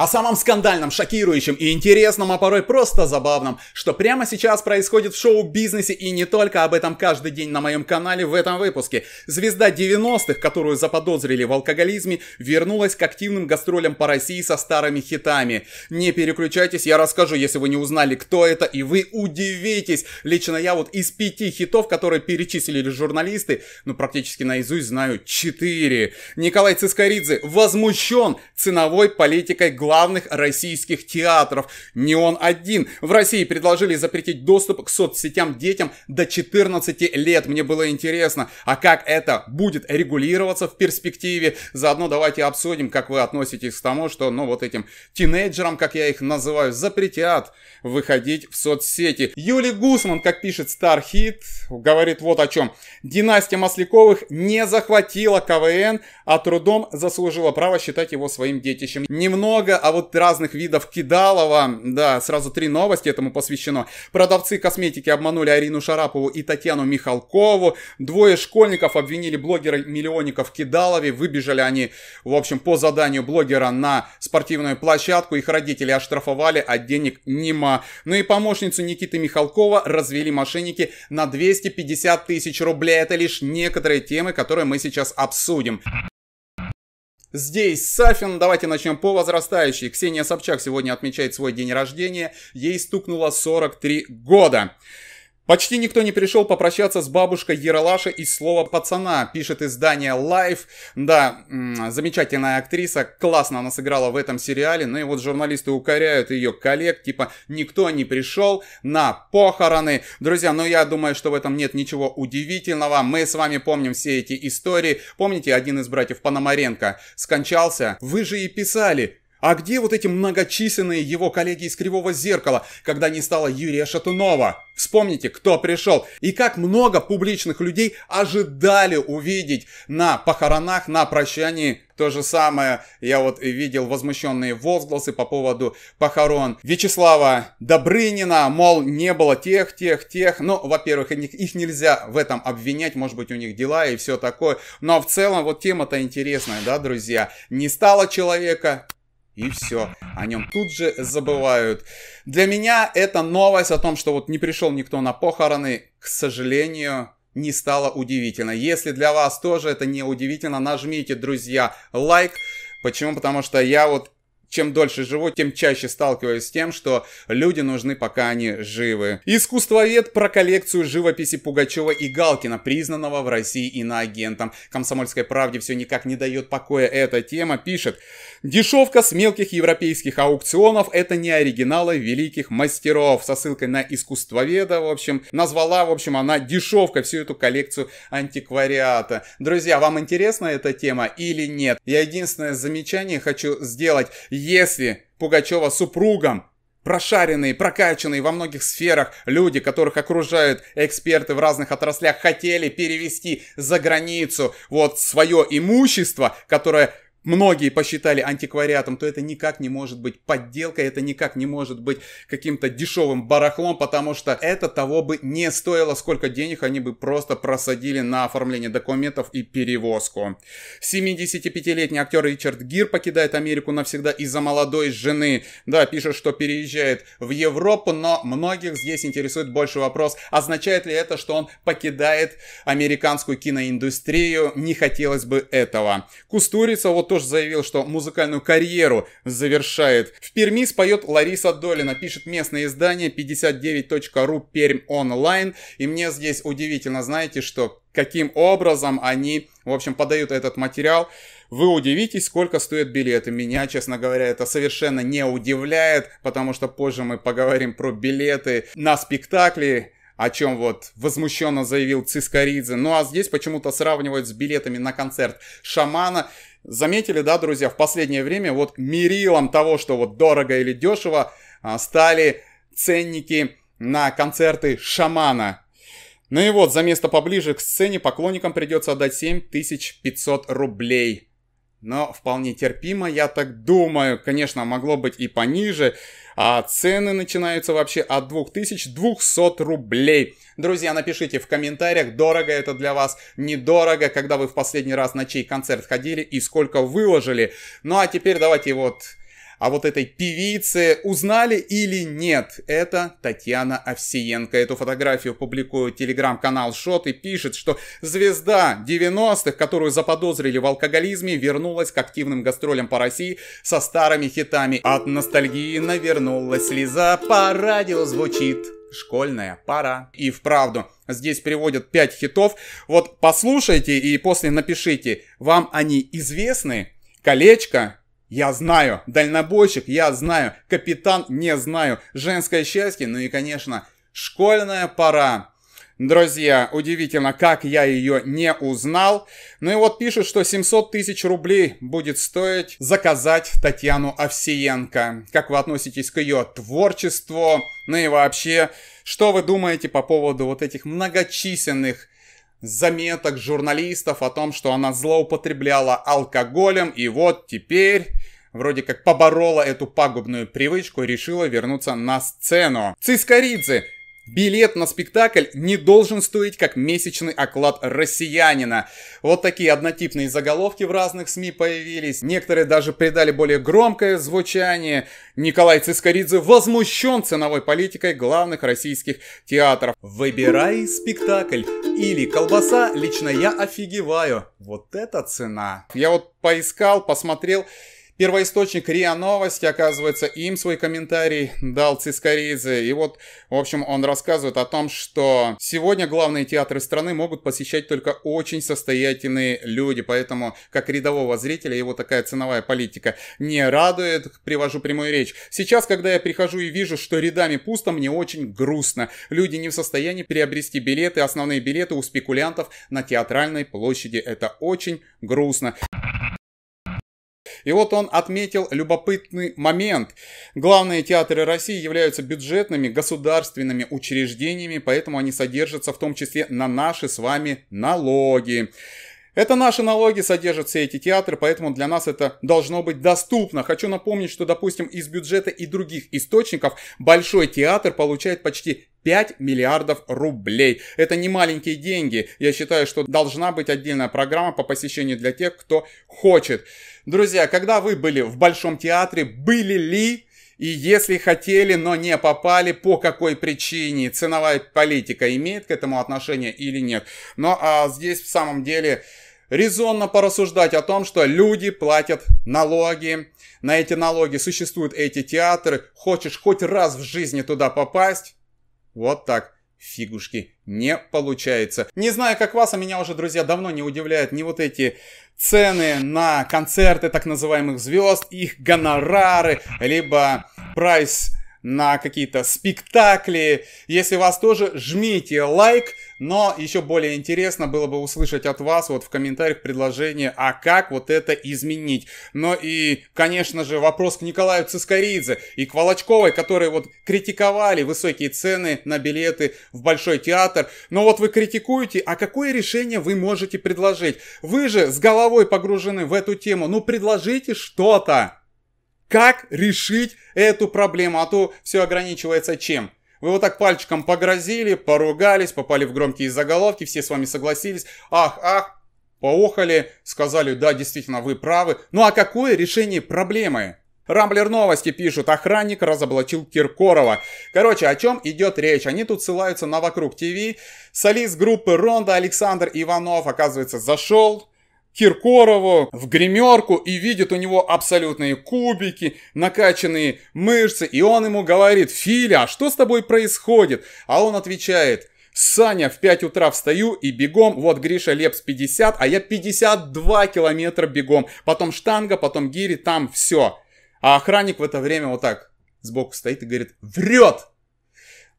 О самом скандальном, шокирующем и интересном, а порой просто забавном, что прямо сейчас происходит в шоу-бизнесе и не только об этом каждый день на моем канале в этом выпуске. Звезда 90-х, которую заподозрили в алкоголизме, вернулась к активным гастролям по России со старыми хитами. Не переключайтесь, я расскажу, если вы не узнали, кто это, и вы удивитесь. Лично я вот из пяти хитов, которые перечислили журналисты, ну практически наизусть знаю четыре. Николай Цискоридзе возмущен ценовой политикой главы главных российских театров. Не он один. В России предложили запретить доступ к соцсетям детям до 14 лет. Мне было интересно, а как это будет регулироваться в перспективе? Заодно давайте обсудим, как вы относитесь к тому, что, ну, вот этим тинейджерам, как я их называю, запретят выходить в соцсети. Юли Гусман, как пишет Стархит, говорит вот о чем. Династия Масляковых не захватила КВН, а трудом заслужила право считать его своим детищем. Немного а вот разных видов кидалова, да, сразу три новости этому посвящено. Продавцы косметики обманули Арину Шарапову и Татьяну Михалкову. Двое школьников обвинили блогера-миллионников в кидалове. Выбежали они, в общем, по заданию блогера на спортивную площадку. Их родители оштрафовали, а денег нема. Ну и помощницу Никиты Михалкова развели мошенники на 250 тысяч рублей. Это лишь некоторые темы, которые мы сейчас обсудим. Здесь Сафин, давайте начнем по возрастающей. Ксения Собчак сегодня отмечает свой день рождения, ей стукнуло 43 года. Почти никто не пришел попрощаться с бабушкой Яралаша из слова «пацана», пишет издание Life. Да, замечательная актриса, классно она сыграла в этом сериале, ну и вот журналисты укоряют ее коллег, типа «никто не пришел на похороны». Друзья, ну я думаю, что в этом нет ничего удивительного, мы с вами помним все эти истории. Помните, один из братьев Пономаренко скончался? Вы же и писали, а где вот эти многочисленные его коллеги из Кривого Зеркала, когда не стало Юрия Шатунова? Вспомните, кто пришел и как много публичных людей ожидали увидеть на похоронах, на прощании. То же самое я вот видел возмущенные возгласы по поводу похорон Вячеслава Добрынина, мол, не было тех, тех, тех. Ну, во-первых, их, их нельзя в этом обвинять, может быть, у них дела и все такое. Но в целом вот тема-то интересная, да, друзья? Не стало человека, и все, о нем тут же забывают. Для меня эта новость о том, что вот не пришел никто на похороны, к сожалению, не стало удивительно. Если для вас тоже это не удивительно, нажмите, друзья, лайк. Почему? Потому что я вот чем дольше живу, тем чаще сталкиваюсь с тем, что люди нужны, пока они живы. Искусствовед про коллекцию живописи Пугачева и Галкина, признанного в России иноагентом. Комсомольской правде все никак не дает покоя эта тема, пишет. Дешевка с мелких европейских аукционов – это не оригиналы великих мастеров. Со ссылкой на искусствоведа, в общем, назвала, в общем, она дешевкой всю эту коллекцию антиквариата. Друзья, вам интересна эта тема или нет? Я единственное замечание хочу сделать. Если Пугачева супругом Прошаренные, прокачанные во многих сферах люди, которых окружают эксперты в разных отраслях, хотели перевести за границу вот свое имущество, которое многие посчитали антиквариатом, то это никак не может быть подделкой, это никак не может быть каким-то дешевым барахлом, потому что это того бы не стоило, сколько денег они бы просто просадили на оформление документов и перевозку. 75-летний актер Ричард Гир покидает Америку навсегда из-за молодой жены. Да, пишет, что переезжает в Европу, но многих здесь интересует больше вопрос, означает ли это, что он покидает американскую киноиндустрию, не хотелось бы этого. Кустурица вот тоже заявил, что музыкальную карьеру завершает. В Перми споет Лариса Долина, пишет местное издание 59.ru Пермь онлайн. И мне здесь удивительно, знаете, что каким образом они, в общем, подают этот материал. Вы удивитесь, сколько стоят билеты. Меня, честно говоря, это совершенно не удивляет, потому что позже мы поговорим про билеты на спектакли, о чем вот возмущенно заявил Цискоридзе. Ну а здесь почему-то сравнивают с билетами на концерт Шамана. Заметили, да, друзья, в последнее время вот мерилом того, что вот дорого или дешево, а, стали ценники на концерты Шамана. Ну и вот, за место поближе к сцене поклонникам придется отдать 7500 рублей но вполне терпимо, я так думаю. Конечно, могло быть и пониже. А цены начинаются вообще от 2200 рублей. Друзья, напишите в комментариях, дорого это для вас, недорого, когда вы в последний раз на чей концерт ходили и сколько выложили. Ну а теперь давайте вот а вот этой певице узнали или нет. Это Татьяна Овсиенко. Эту фотографию публикует телеграм-канал Шот и пишет, что звезда 90-х, которую заподозрили в алкоголизме, вернулась к активным гастролям по России со старыми хитами. От ностальгии навернулась слеза, по радио звучит школьная пара. И вправду, здесь приводят 5 хитов. Вот послушайте и после напишите, вам они известны? Колечко, я знаю, дальнобойщик, я знаю, капитан, не знаю, женское счастье, ну и, конечно, школьная пора. Друзья, удивительно, как я ее не узнал. Ну и вот пишет, что 700 тысяч рублей будет стоить заказать Татьяну Овсиенко. Как вы относитесь к ее творчеству? Ну и вообще, что вы думаете по поводу вот этих многочисленных заметок журналистов о том, что она злоупотребляла алкоголем, и вот теперь вроде как поборола эту пагубную привычку и решила вернуться на сцену. Цискоридзе Билет на спектакль не должен стоить как месячный оклад россиянина. Вот такие однотипные заголовки в разных СМИ появились. Некоторые даже придали более громкое звучание. Николай Цискоридзе возмущен ценовой политикой главных российских театров. Выбирай спектакль или колбаса, лично я офигеваю. Вот эта цена. Я вот поискал, посмотрел Первоисточник РИА Новости, оказывается, им свой комментарий дал Цискоридзе. И вот, в общем, он рассказывает о том, что сегодня главные театры страны могут посещать только очень состоятельные люди. Поэтому, как рядового зрителя, его такая ценовая политика не радует. Привожу прямую речь. Сейчас, когда я прихожу и вижу, что рядами пусто, мне очень грустно. Люди не в состоянии приобрести билеты, основные билеты у спекулянтов на театральной площади. Это очень грустно. И вот он отметил любопытный момент. Главные театры России являются бюджетными государственными учреждениями, поэтому они содержатся в том числе на наши с вами налоги. Это наши налоги содержат все эти театры, поэтому для нас это должно быть доступно. Хочу напомнить, что, допустим, из бюджета и других источников Большой театр получает почти 5 миллиардов рублей. Это не маленькие деньги. Я считаю, что должна быть отдельная программа по посещению для тех, кто хочет. Друзья, когда вы были в Большом театре, были ли и если хотели, но не попали, по какой причине ценовая политика имеет к этому отношение или нет. Но ну, а здесь в самом деле резонно порассуждать о том, что люди платят налоги, на эти налоги существуют эти театры, хочешь хоть раз в жизни туда попасть, вот так. Фигушки, не получается. Не знаю, как вас, а меня уже, друзья, давно не удивляют ни вот эти цены на концерты так называемых звезд, их гонорары, либо прайс на какие-то спектакли. Если вас тоже, жмите лайк. Но еще более интересно было бы услышать от вас вот в комментариях предложение, а как вот это изменить. Но и, конечно же, вопрос к Николаю Цискоридзе и к Волочковой, которые вот критиковали высокие цены на билеты в Большой театр. Но вот вы критикуете, а какое решение вы можете предложить? Вы же с головой погружены в эту тему. Ну, предложите что-то как решить эту проблему, а то все ограничивается чем? Вы вот так пальчиком погрозили, поругались, попали в громкие заголовки, все с вами согласились, ах, ах, поохали, сказали, да, действительно, вы правы. Ну а какое решение проблемы? Рамблер новости пишут, охранник разоблачил Киркорова. Короче, о чем идет речь? Они тут ссылаются на Вокруг ТВ. Солист группы Ронда Александр Иванов, оказывается, зашел Киркорову в гримерку и видит у него абсолютные кубики, накачанные мышцы, и он ему говорит, «Филя, а что с тобой происходит?» А он отвечает, Саня, в 5 утра встаю и бегом, вот Гриша Лепс 50, а я 52 километра бегом, потом штанга, потом гири, там все. А охранник в это время вот так сбоку стоит и говорит, врет!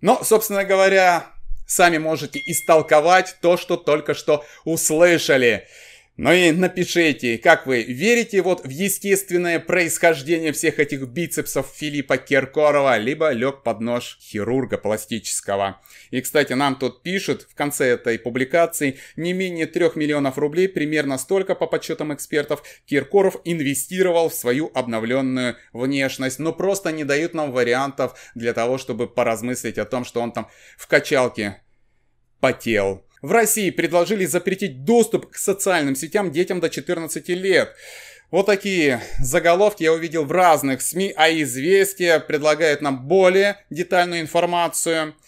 Но, собственно говоря, сами можете истолковать то, что только что услышали. Ну и напишите, как вы верите вот в естественное происхождение всех этих бицепсов Филиппа Киркорова, либо лег под нож хирурга пластического. И, кстати, нам тут пишут в конце этой публикации не менее 3 миллионов рублей, примерно столько, по подсчетам экспертов, Киркоров инвестировал в свою обновленную внешность, но ну, просто не дают нам вариантов для того, чтобы поразмыслить о том, что он там в качалке потел. В России предложили запретить доступ к социальным сетям детям до 14 лет. Вот такие заголовки я увидел в разных СМИ, а «Известия» предлагает нам более детальную информацию –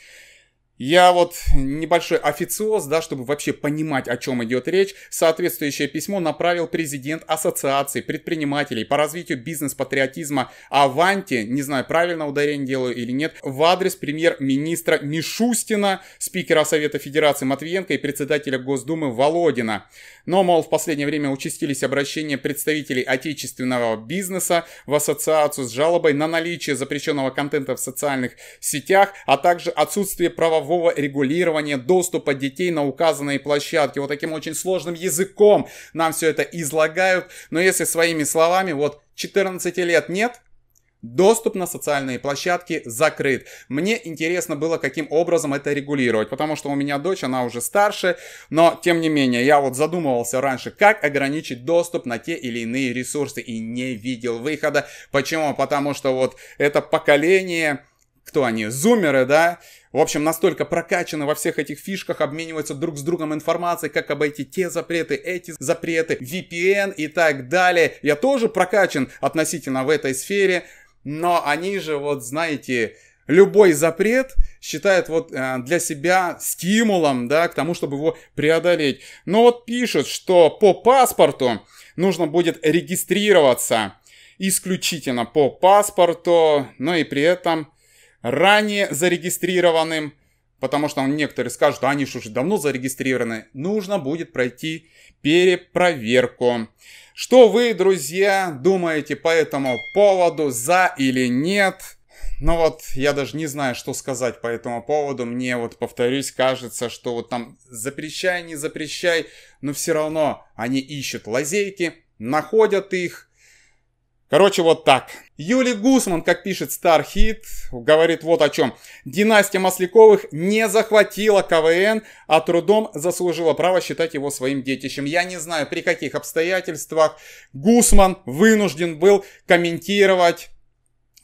я вот небольшой официоз, да, чтобы вообще понимать, о чем идет речь, соответствующее письмо направил президент Ассоциации предпринимателей по развитию бизнес-патриотизма Аванти, не знаю, правильно ударение делаю или нет, в адрес премьер-министра Мишустина, спикера Совета Федерации Матвиенко и председателя Госдумы Володина. Но, мол, в последнее время участились обращения представителей отечественного бизнеса в ассоциацию с жалобой на наличие запрещенного контента в социальных сетях, а также отсутствие правового правового регулирования доступа детей на указанные площадки. Вот таким очень сложным языком нам все это излагают. Но если своими словами, вот 14 лет нет, Доступ на социальные площадки закрыт. Мне интересно было, каким образом это регулировать, потому что у меня дочь, она уже старше, но тем не менее, я вот задумывался раньше, как ограничить доступ на те или иные ресурсы и не видел выхода. Почему? Потому что вот это поколение кто они, зумеры, да, в общем, настолько прокачаны во всех этих фишках, обмениваются друг с другом информацией, как обойти те запреты, эти запреты, VPN и так далее. Я тоже прокачан относительно в этой сфере, но они же, вот знаете, любой запрет считает вот э, для себя стимулом, да, к тому, чтобы его преодолеть. Но вот пишут, что по паспорту нужно будет регистрироваться исключительно по паспорту, но и при этом ранее зарегистрированным, потому что некоторые скажут, а они же уже давно зарегистрированы, нужно будет пройти перепроверку. Что вы, друзья, думаете по этому поводу, за или нет? Ну вот, я даже не знаю, что сказать по этому поводу. Мне вот, повторюсь, кажется, что вот там запрещай, не запрещай, но все равно они ищут лазейки, находят их, Короче, вот так. Юли Гусман, как пишет Star Hit, говорит вот о чем. Династия Масляковых не захватила КВН, а трудом заслужила право считать его своим детищем. Я не знаю, при каких обстоятельствах Гусман вынужден был комментировать,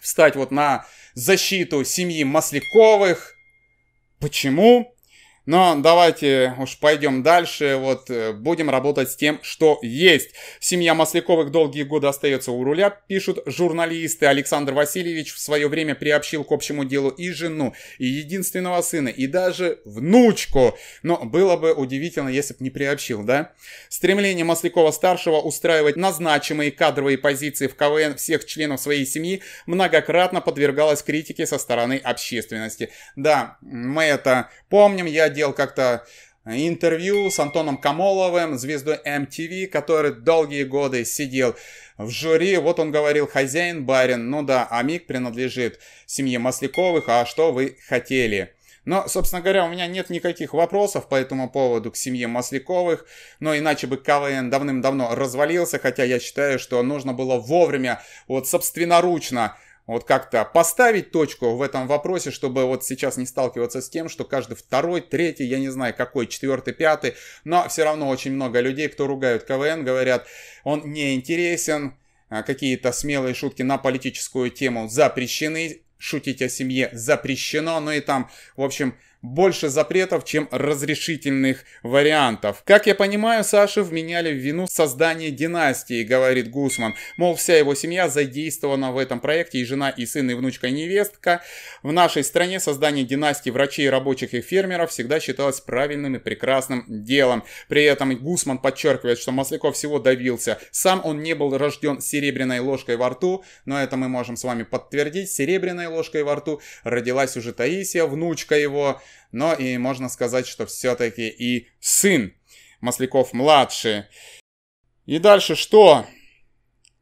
встать вот на защиту семьи Масляковых. Почему? Но давайте уж пойдем дальше, вот э, будем работать с тем, что есть. Семья Масляковых долгие годы остается у руля, пишут журналисты. Александр Васильевич в свое время приобщил к общему делу и жену, и единственного сына, и даже внучку. Но было бы удивительно, если бы не приобщил, да? Стремление Маслякова-старшего устраивать назначимые кадровые позиции в КВН всех членов своей семьи многократно подвергалось критике со стороны общественности. Да, мы это помним, я делал как-то э, интервью с Антоном Камоловым, звездой MTV, который долгие годы сидел в жюри. Вот он говорил, хозяин барин, ну да, Амик принадлежит семье Масляковых, а что вы хотели? Но, собственно говоря, у меня нет никаких вопросов по этому поводу к семье Масляковых, но иначе бы КВН давным-давно развалился, хотя я считаю, что нужно было вовремя, вот собственноручно вот как-то поставить точку в этом вопросе, чтобы вот сейчас не сталкиваться с тем, что каждый второй, третий, я не знаю какой, четвертый, пятый, но все равно очень много людей, кто ругают КВН, говорят, он неинтересен, а, какие-то смелые шутки на политическую тему запрещены, шутить о семье запрещено, ну и там, в общем, больше запретов, чем разрешительных вариантов. Как я понимаю, Саше вменяли в вину создание династии, говорит Гусман. Мол, вся его семья задействована в этом проекте, и жена, и сын, и внучка, и невестка. В нашей стране создание династии врачей, рабочих и фермеров всегда считалось правильным и прекрасным делом. При этом Гусман подчеркивает, что Масляков всего добился. Сам он не был рожден серебряной ложкой во рту, но это мы можем с вами подтвердить. Серебряной ложкой во рту родилась уже Таисия, внучка его но и можно сказать, что все-таки и сын Масляков-младший. И дальше что?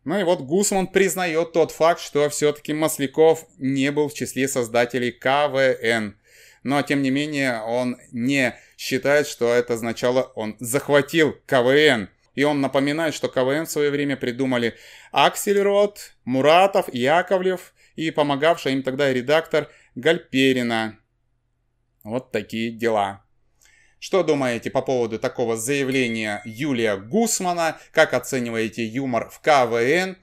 Ну и вот Гусман признает тот факт, что все-таки Масляков не был в числе создателей КВН. Но, тем не менее, он не считает, что это означало, он захватил КВН. И он напоминает, что КВН в свое время придумали Аксельрод, Муратов, Яковлев и помогавший им тогда редактор Гальперина. Вот такие дела. Что думаете по поводу такого заявления Юлия Гусмана? Как оцениваете юмор в КВН?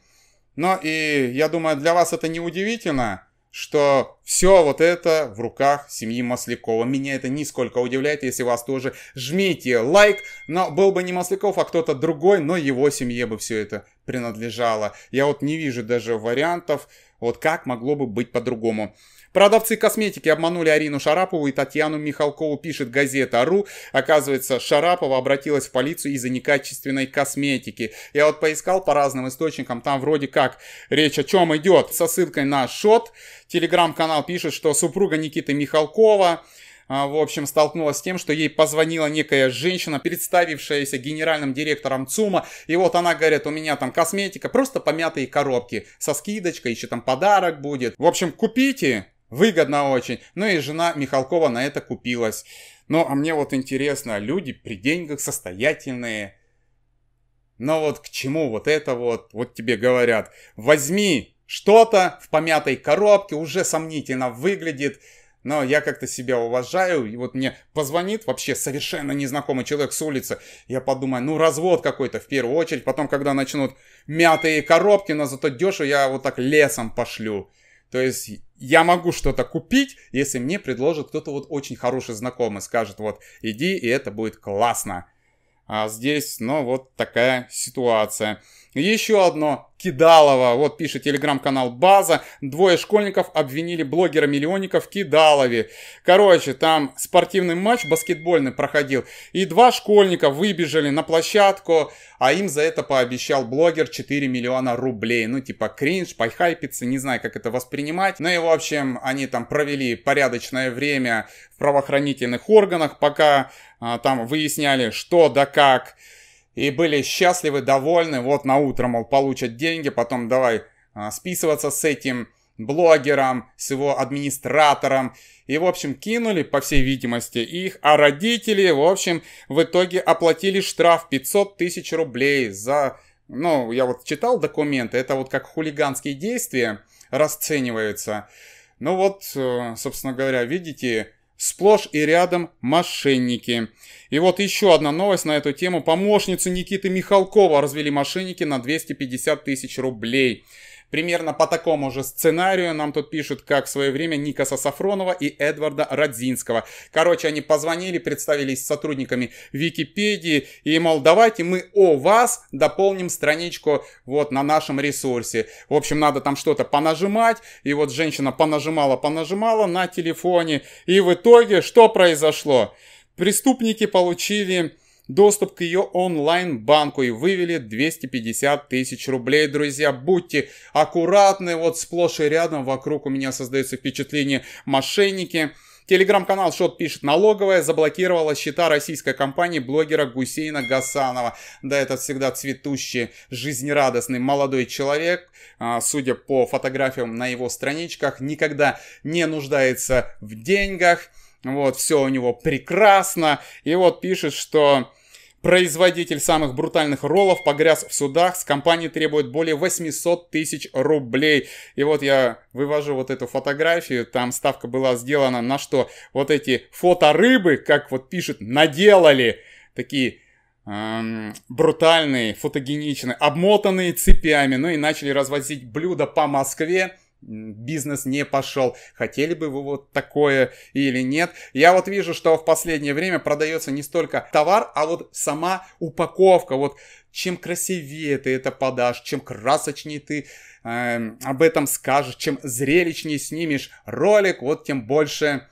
Но и, я думаю, для вас это не удивительно, что все вот это в руках семьи Маслякова. Меня это нисколько удивляет, если вас тоже жмите лайк. Но был бы не Масляков, а кто-то другой, но его семье бы все это принадлежало. Я вот не вижу даже вариантов, вот как могло бы быть по-другому. Продавцы косметики обманули Арину Шарапову и Татьяну Михалкову, пишет газета «Ру». Оказывается, Шарапова обратилась в полицию из-за некачественной косметики. Я вот поискал по разным источникам, там вроде как речь о чем идет. Со ссылкой на шот. Телеграм-канал пишет, что супруга Никиты Михалкова а, в общем, столкнулась с тем, что ей позвонила некая женщина, представившаяся генеральным директором ЦУМа, и вот она говорит, у меня там косметика, просто помятые коробки со скидочкой, еще там подарок будет. В общем, купите, Выгодно очень. Ну и жена Михалкова на это купилась. Ну, а мне вот интересно, люди при деньгах состоятельные. Но вот к чему вот это вот? Вот тебе говорят, возьми что-то в помятой коробке, уже сомнительно выглядит. Но я как-то себя уважаю, и вот мне позвонит вообще совершенно незнакомый человек с улицы. Я подумаю, ну развод какой-то в первую очередь. Потом, когда начнут мятые коробки, но зато дешево, я вот так лесом пошлю. То есть я могу что-то купить, если мне предложит кто-то вот очень хороший знакомый, скажет вот иди, и это будет классно а здесь, ну, вот такая ситуация. Еще одно. Кидалово. Вот пишет телеграм-канал База. Двое школьников обвинили блогера-миллионников Кидалове. Короче, там спортивный матч баскетбольный проходил. И два школьника выбежали на площадку, а им за это пообещал блогер 4 миллиона рублей. Ну, типа кринж, пайхайпиться, не знаю, как это воспринимать. Ну и, в общем, они там провели порядочное время в правоохранительных органах, пока а, там выясняли, что да как, и были счастливы, довольны, вот на утро, мол, получат деньги, потом давай а, списываться с этим блогером, с его администратором. И, в общем, кинули, по всей видимости, их, а родители, в общем, в итоге оплатили штраф 500 тысяч рублей за... Ну, я вот читал документы, это вот как хулиганские действия расцениваются. Ну вот, э, собственно говоря, видите, Сплошь и рядом мошенники. И вот еще одна новость на эту тему. Помощницу Никиты Михалкова развели мошенники на 250 тысяч рублей. Примерно по такому же сценарию нам тут пишут, как в свое время Никаса Сафронова и Эдварда Радзинского. Короче, они позвонили, представились сотрудниками Википедии и, мол, давайте мы о вас дополним страничку вот на нашем ресурсе. В общем, надо там что-то понажимать. И вот женщина понажимала, понажимала на телефоне. И в итоге что произошло? Преступники получили доступ к ее онлайн-банку и вывели 250 тысяч рублей. Друзья, будьте аккуратны, вот сплошь и рядом вокруг у меня создается впечатление мошенники. Телеграм-канал Шот пишет, налоговая заблокировала счета российской компании блогера Гусейна Гасанова. Да, это всегда цветущий, жизнерадостный молодой человек. А, судя по фотографиям на его страничках, никогда не нуждается в деньгах. Вот, все у него прекрасно. И вот пишет, что производитель самых брутальных роллов погряз в судах. С компании требует более 800 тысяч рублей. И вот я вывожу вот эту фотографию. Там ставка была сделана на что? Вот эти фоторыбы, как вот пишет, наделали. Такие эм, брутальные, фотогеничные, обмотанные цепями. Ну и начали развозить блюда по Москве бизнес не пошел, хотели бы вы вот такое или нет. Я вот вижу, что в последнее время продается не столько товар, а вот сама упаковка. Вот чем красивее ты это подашь, чем красочнее ты э, об этом скажешь, чем зрелищнее снимешь ролик, вот тем больше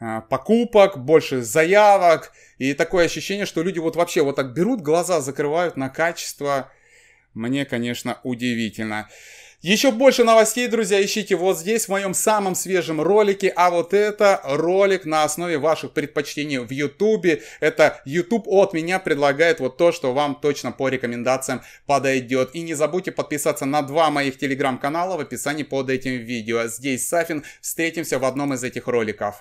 э, покупок, больше заявок. И такое ощущение, что люди вот вообще вот так берут, глаза закрывают на качество. Мне, конечно, удивительно. Еще больше новостей, друзья, ищите вот здесь, в моем самом свежем ролике. А вот это ролик на основе ваших предпочтений в YouTube. Это YouTube от меня предлагает вот то, что вам точно по рекомендациям подойдет. И не забудьте подписаться на два моих телеграм-канала в описании под этим видео. Здесь Сафин. Встретимся в одном из этих роликов.